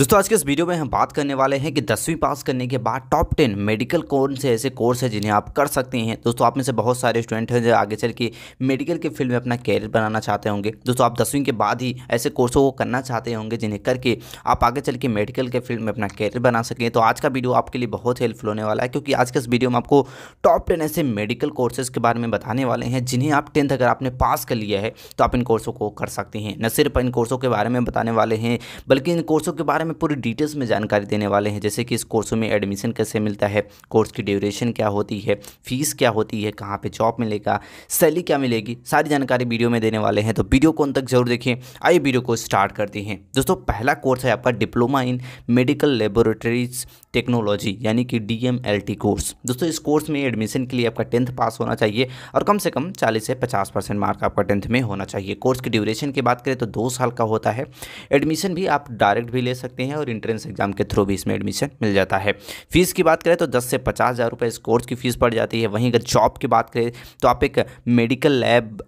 दोस्तों आज के इस वीडियो में हम बात करने वाले हैं कि दसवीं पास करने के बाद टॉप टेन मेडिकल कौन से ऐसे कोर्स है जिन्हें आप कर सकते हैं दोस्तों आप में से बहुत सारे स्टूडेंट हैं जो आगे चल के मेडिकल के फील्ड में अपना कैरियर बनाना चाहते होंगे दोस्तों आप दसवीं के बाद ही ऐसे कोर्सों को करना चाहते होंगे जिन्हें करके आप आगे चल के मेडिकल के फील्ड में अपना कैरियर बना सकें तो आज का वीडियो आपके लिए बहुत हेल्पफुल होने वाला है क्योंकि आज के इस वीडियो में आपको टॉप टेन ऐसे मेडिकल कोर्सेज के बारे में बताने वाले हैं जिन्हें आप टेंथ अगर आपने पास कर लिया है तो आप इन कोर्सों को कर सकते हैं न सिर्फ इन कोर्सों के बारे में बताने वाले हैं बल्कि इन कोर्सों के बारे में में पूरी डिटेल्स में जानकारी देने वाले हैं जैसे कि इस कोर्सों में एडमिशन कैसे मिलता है कोर्स की ड्यूरेशन क्या होती है फीस क्या होती है कहाँ पर जॉब मिलेगा सैली क्या मिलेगी सारी जानकारी वीडियो में देने वाले हैं तो वीडियो को उन तक जरूर देखें आइए वीडियो को स्टार्ट करते हैं दोस्तों पहला कोर्स है आपका diploma in medical laboratories technology यानी कि डी कोर्स दोस्तों इस कोर्स में एडमिशन के लिए आपका टेंथ पास होना चाहिए और कम से कम चालीस से पचास परसेंट मार्क आपका टेंथ में होना चाहिए कोर्स की ड्यूरेशन की बात करें तो दो साल का होता है एडमिशन भी आप डायरेक्ट भी ले सकते सकते हैं और इंट्रेंस एग्जाम के थ्रू भी इसमें एडमिशन मिल जाता है फीस की बात करें तो दस से पचास हज़ार रुपये इस कोर्स की फ़ीस पड़ जाती है वहीं अगर जॉब की बात करें तो आप एक मेडिकल लैब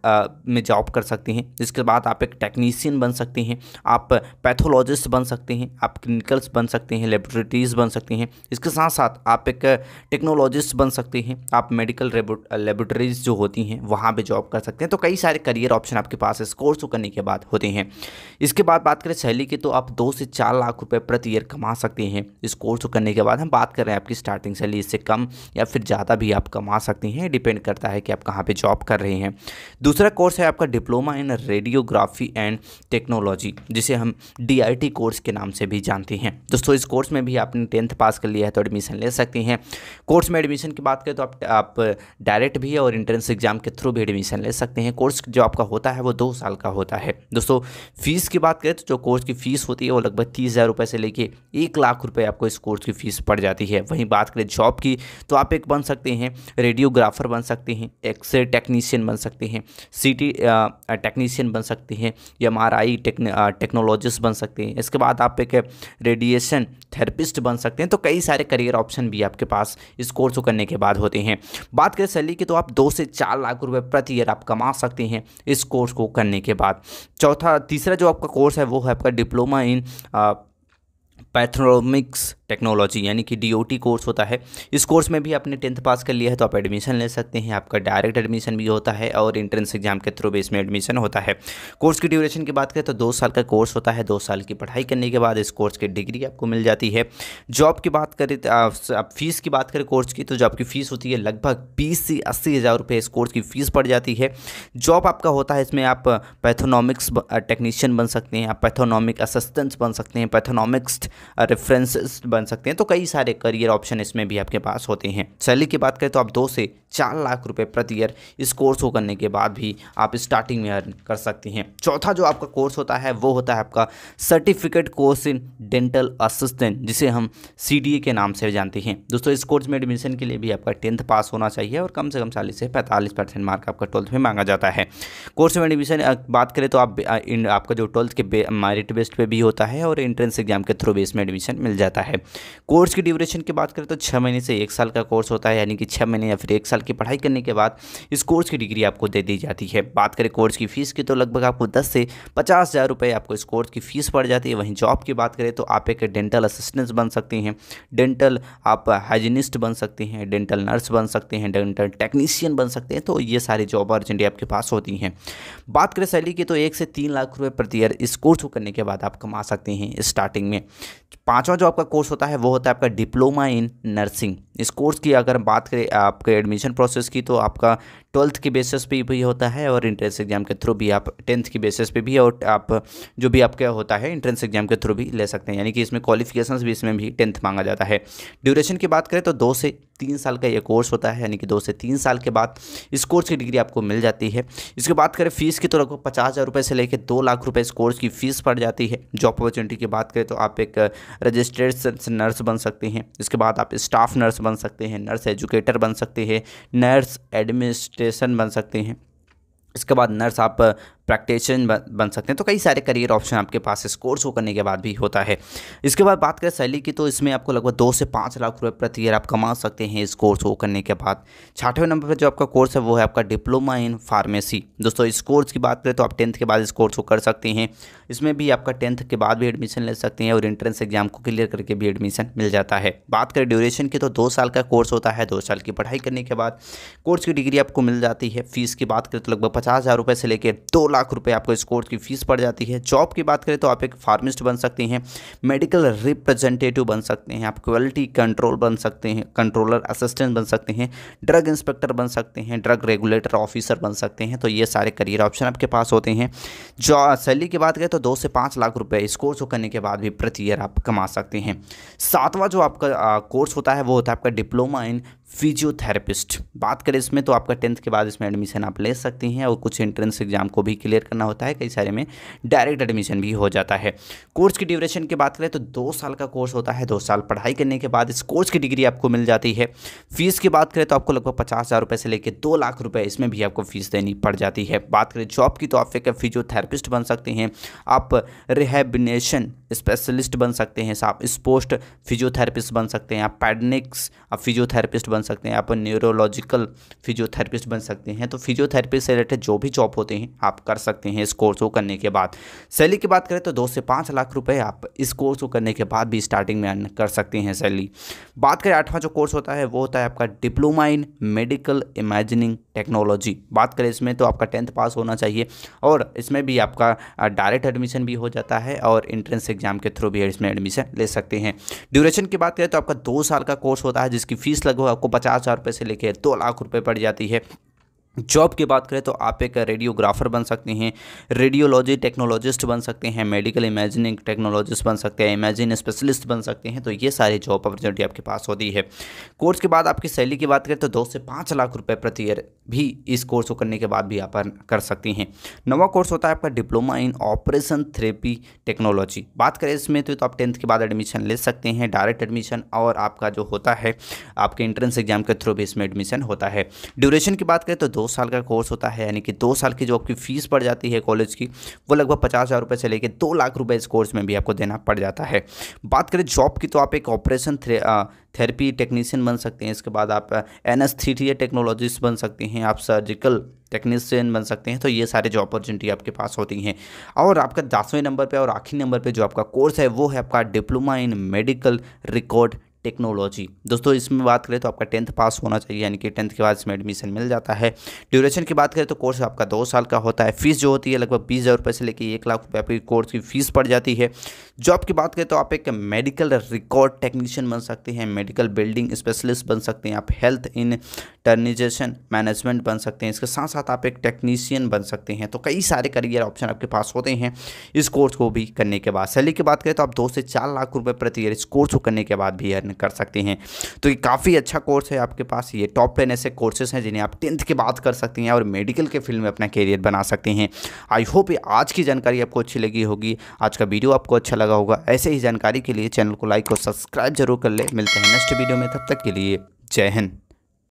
में जॉब कर सकते हैं जिसके बाद आप एक टेक्नीसियन बन सकते हैं आप पैथोलॉजिस्ट बन सकते हैं आप क्लिनिकल्स बन सकते हैं लेबोरेटरीज बन सकते हैं इसके साथ साथ आप एक टेक्नोलॉजिस्ट बन सकते हैं आप मेडिकल लेबोरेटरीज जो होती हैं वहाँ पर जॉब कर सकते हैं तो कई सारे करियर ऑप्शन आपके पास इस कोर्स को करने के बाद होते हैं इसके बाद बात करें शैली की तो आप दो से चार लाख लाख रुपये प्रति ईयर कमा सकते हैं इस कोर्स को करने के बाद हम बात कर रहे हैं आपकी स्टार्टिंग सैलरी इससे कम या फिर ज़्यादा भी आप कमा सकते हैं डिपेंड करता है कि आप कहाँ पर जॉब कर रहे हैं दूसरा कोर्स है आपका diploma in radiography and technology जिसे हम डी कोर्स के नाम से भी जानते हैं दोस्तों इस कोर्स में भी आपने टेंथ पास कर लिया है तो एडमिशन ले सकते हैं कोर्स में एडमिशन की बात करें तो आप, आप डायरेक्ट भी और इंट्रेंस एग्जाम के थ्रू भी एडमिशन ले सकते हैं कोर्स जो आपका होता है वो दो साल का होता है दोस्तों फीस की बात करें तो जो कोर्स की फ़ीस होती है वो लगभग तीस हज़ार रुपये से लेके एक लाख रुपये आपको इस कोर्स की फ़ीस पड़ जाती है वहीं बात करें जॉब की तो आप एक बन सकते हैं रेडियोग्राफर बन सकते हैं एक्सरे टेक्नीशियन बन सकते हैं सी टेक्नीशियन बन सकते हैं एम आर आई टेक्नोलॉजिस्ट बन सकते हैं इसके बाद आप एक रेडिएशन थेरेपिस्ट बन सकते हैं तो कई सारे करियर ऑप्शन भी आपके पास इस कोर्स को करने के बाद होते हैं बात करें सैलरी की तो आप दो से चार लाख रुपए प्रति ईयर आप कमा सकते हैं इस कोर्स को करने के बाद चौथा तीसरा जो आपका कोर्स है वो है आपका डिप्लोमा इन mix. टेक्नोलॉजी यानी कि डी कोर्स होता है इस कोर्स में भी आपने टेंथ पास कर लिया है तो आप एडमिशन ले सकते हैं आपका डायरेक्ट एडमिशन भी होता है और एंट्रेंस एग्जाम के थ्रू भी इसमें एडमिशन होता है कोर्स की ड्यूरेशन की बात करें तो दो साल का कोर्स होता है दो साल की पढ़ाई करने के बाद इस कोर्स की डिग्री आपको मिल जाती है जॉब की बात करें तो आप फीस की बात करें कोर्स की तो जॉब की फ़ीस होती है लगभग बीस से अस्सी हज़ार रुपये इस कोर्स की फ़ीस पड़ जाती है जॉब आपका होता है इसमें आप पैथोनॉमिक्स टेक्नीशियन बन सकते हैं आप पैथोनॉमिक असिस्टेंट्स बन सकते हैं पैथोनॉमिक्स रेफरेंसेस बन बन सकते हैं तो कई सारे करियर ऑप्शन इसमें भी आपके पास होते हैं सैलरी की बात करें तो आप दो से चार लाख रुपए प्रति ईयर इस कोर्स को करने के बाद भी आप स्टार्टिंग में अर्न कर सकते हैं चौथा जो आपका कोर्स होता है वो होता है आपका certificate course in dental assistant जिसे हम सी के नाम से जानते हैं दोस्तों इस कोर्स में एडमिशन के लिए भी आपका टेंथ पास होना चाहिए और कम से कम चालीस से पैंतालीस परसेंट मार्क आपका ट्वेल्थ में मांगा जाता है कोर्स में एडमिशन बात करें तो आप आपका जो ट्वेल्थ के मेरिट बेस्ड पर भी होता है और एंट्रेंस एग्जाम के थ्रू भी इसमें एडमिशन मिल जाता है कोर्स की ड्यूरेशन की बात करें तो छः महीने से एक साल का कोर्स होता है यानी कि छः महीने या फिर एक साल की पढ़ाई करने के बाद इस कोर्स की डिग्री आपको दे दी जाती है बात करें कोर्स की फ़ीस की तो लगभग आपको दस से पचास हज़ार रुपये आपको इस कोर्स की फ़ीस पड़ जाती है वहीं जॉब की बात करें तो आप एक डेंटल असिस्टेंस बन सकती हैं डेंटल आप हाइजीनिस्ट बन सकती हैं डेंटल नर्स बन सकते हैं डेंटल टेक्नीशियन बन सकते हैं तो ये सारी जॉब अपॉर्चुनिटी आपके पास होती हैं बात करें सैली की तो एक से तीन लाख रुपये प्रति ईयर इस कोर्स को करने के बाद आप कमा सकते हैं स्टार्टिंग में पाँचवा जो आपका कोर्स होता है वो होता है आपका डिप्लोमा इन नर्सिंग इस कोर्स की अगर बात करें आपके एडमिशन प्रोसेस की तो आपका ट्वेल्थ की बेसिस पे भी होता है और इंट्रेंस एग्ज़ाम के थ्रू भी आप टेंथ की बेसिस पे भी और आप जो भी आपका होता है इंट्रेंस एग्ज़ाम के थ्रू भी ले सकते हैं यानी कि इसमें क्वालिफिकेशन भी इसमें भी टेंथ मांगा जाता है ड्यूरेशन की बात करें तो दो से तीन साल का ये कोर्स होता है यानी कि दो से तीन साल के बाद इस कोर्स की डिग्री आपको मिल जाती है इसके बात करें फीस की तो लगभग पचास हज़ार रुपये से लेकर दो लाख रुपये इस कोर्स की फ़ीस पड़ जाती है जॉब अपॉर्चुनिटी की बात करें तो आप एक रजिस्ट्रेड नर्स बन सकते हैं इसके बाद आप स्टाफ नर्स बन सकते हैं नर्स एजुकेटर बन सकते हैं नर्स एडमिनिस्ट्रेट स्टेशन बन सकते हैं इसके बाद नर्स आप प्रैक्टिशन बन सकते हैं तो कई सारे करियर ऑप्शन आपके पास इस कोर्स को करने के बाद भी होता है इसके बाद बात करें सैली की तो इसमें आपको लगभग दो से पाँच लाख रुपये प्रति ईयर आप कमा सकते हैं इस कोर्स को करने के बाद छठवें नंबर पर जो आपका कोर्स है वो है आपका डिप्लोमा इन फार्मेसी दोस्तों इस कोर्स की बात करें तो आप टेंथ के बाद इस कोर्स को कर सकते हैं इसमें भी आपका टेंथ के बाद भी एडमिशन ले सकते हैं और एंट्रेंस एग्जाम को क्लियर करके भी एडमिशन मिल जाता है बात करें ड्यूरेशन की तो दो साल का कोर्स होता है दो साल की पढ़ाई करने के बाद कोर्स की डिग्री आपको मिल जाती है फीस की बात करें तो लगभग पचास हज़ार रुपये से लेकर दो लाख रुपए आपको इस कोर्स की फीस पड़ जाती है जॉब की बात करें तो आप एक फार्मिस्ट बन सकते हैं मेडिकल रिप्रेजेंटेटिव बन सकते हैं आप क्वालिटी कंट्रोल बन सकते हैं कंट्रोलर असिस्टेंट बन सकते हैं ड्रग इंस्पेक्टर बन सकते हैं ड्रग रेगुलेटर ऑफिसर बन सकते हैं तो ये सारे करियर ऑप्शन आपके पास होते हैं जो सैलरी की बात करें तो दो से पाँच लाख रुपये इस कोर्स को करने के बाद भी प्रति ईयर आप कमा सकते हैं सातवां जो आपका कोर्स होता है वो होता है आपका डिप्लोमा इन फिजियोथेरेपिस्ट बात करें इसमें तो आपका टेंथ के बाद इसमें एडमिशन आप ले सकती हैं और कुछ एंट्रेंस एग्जाम को भी क्लियर करना होता है कई सारे में डायरेक्ट एडमिशन भी हो जाता है कोर्स की ड्यूरेशन की बात करें तो दो साल का कोर्स होता है दो साल पढ़ाई करने के बाद इस कोर्स की डिग्री आपको मिल जाती है फीस की बात करें तो आपको लगभग पचास हज़ार रुपये से लेकर दो लाख रुपये इसमें भी आपको फीस देनी पड़ जाती है बात करें जॉब की तो आप एक फिजियोथेरेपिस्ट बन सकते हैं आप रिहेबिनेशन स्पेशलिस्ट बन सकते हैं आप स्पोस्ट फिजियोथेरेपिस्ट बन सकते हैं आप पैडनिक्स आप फिजियोथेरेपिस्ट बन बन सकते हैं अपन न्यूरोलॉजिकल फिजियोथेरेपिस्ट बन सकते हैं तो फिजियोथेरेपिस्ट से रिलेटेड जो भी जॉब होते हैं आप कर सकते हैं इस कोर्स को करने के बाद सैली की बात करें तो दो से पाँच लाख रुपये आप इस कोर्स को करने के बाद भी स्टार्टिंग में अर्न कर सकते हैं सैली बात करें आठवां जो कोर्स होता है वो होता है आपका diploma in medical imagining technology बात करें इसमें तो आपका टेंथ पास होना चाहिए और इसमें भी आपका डायरेक्ट एडमिशन भी हो जाता है और इंट्रेंस एग्जाम के थ्रू भी इसमें एडमिशन ले सकते हैं ड्यूरेशन की बात करें तो आपका दो साल का कोर्स होता है जिसकी फ़ीस लगभग आपको पचास हज़ार रुपये से लेकर दो लाख रुपये पड़ जाती है जॉब की बात करें तो आप एक रेडियोग्राफर बन सकते हैं रेडियोलॉजी टेक्नोलॉजिस्ट बन सकते हैं मेडिकल इमेजिनिंग टेक्नोलॉजिस्ट बन सकते हैं इमेजिन स्पेशलिस्ट बन सकते हैं तो ये सारे जॉब अपॉर्चुनिटी आपके पास होती है कोर्स के बाद आपकी सैलरी की बात करें तो दो से पाँच लाख रुपये प्रति ईयर भी इस कोर्स को करने के बाद भी आप कर सकते हैं नवा कोर्स होता है आपका diploma in operation therapy technology बात करें इसमें तो, तो आप टेंथ के बाद एडमिशन ले सकते हैं डायरेक्ट एडमिशन और आपका जो होता है आपके एंट्रेंस एग्जाम के थ्रू भी इसमें एडमिशन होता है ड्यूरेशन की बात करें तो दो दो साल का कोर्स होता है यानी कि दो साल की जो आपकी फ़ीस पड़ जाती है कॉलेज की वो लगभग पचास हज़ार रुपये से लेकर दो लाख रुपये इस कोर्स में भी आपको देना पड़ जाता है बात करें जॉब की तो आप एक ऑपरेशन थेरेपी टेक्नीशियन बन सकते हैं इसके बाद आप N S three T technologist बन सकते हैं आप सर्जिकल टेक्नीशियन बन सकते हैं तो ये सारे जो अपॉर्चुनिटी आपके पास होती हैं और आपका दसवें नंबर पे और आखिरी नंबर पे जो आपका कोर्स है वो है आपका diploma in medical record technology दोस्तों इसमें बात करें तो आपका टेंथ पास होना चाहिए यानी कि टेंथ के बाद इसमें एडमिशन मिल जाता है ड्यूरेशन की बात करें तो कोर्स आपका दो साल का होता है फीस जो होती है लगभग बीस हज़ार रुपये से लेकर एक लाख रुपये आपकी कोर्स की फीस पड़ जाती है जॉब की बात करें तो आप एक मेडिकल रिकॉर्ड टेक्नीशियन बन सकते हैं मेडिकल बिल्डिंग स्पेशलिस्ट बन सकते हैं आप हेल्थ इन टर्निजेशन मैनेजमेंट बन सकते हैं इसके साथ साथ आप एक टेक्नीशियन बन सकते हैं तो कई सारे करियर ऑप्शन आपके पास होते हैं इस कोर्स को भी करने के बाद सैलरी की बात करें तो आप दो से चार लाख रुपये प्रति ईयर इस कोर्स को करने के बाद भी अर्न कर सकते हैं तो ये काफ़ी अच्छा कोर्स है आपके पास ये टॉप टेन ऐसे कोर्सेज हैं जिन्हें आप टेंथ के बाद कर सकते हैं और मेडिकल के फील्ड में अपना कैरियर बना सकते हैं आई होप ये आज की जानकारी आपको अच्छी लगी होगी आज का वीडियो आपको अच्छा लगा होगा ऐसे ही जानकारी के लिए चैनल को लाइक और सब्सक्राइब जरूर कर ले मिलते हैं नेक्स्ट वीडियो में तब तक के लिए जय हिंद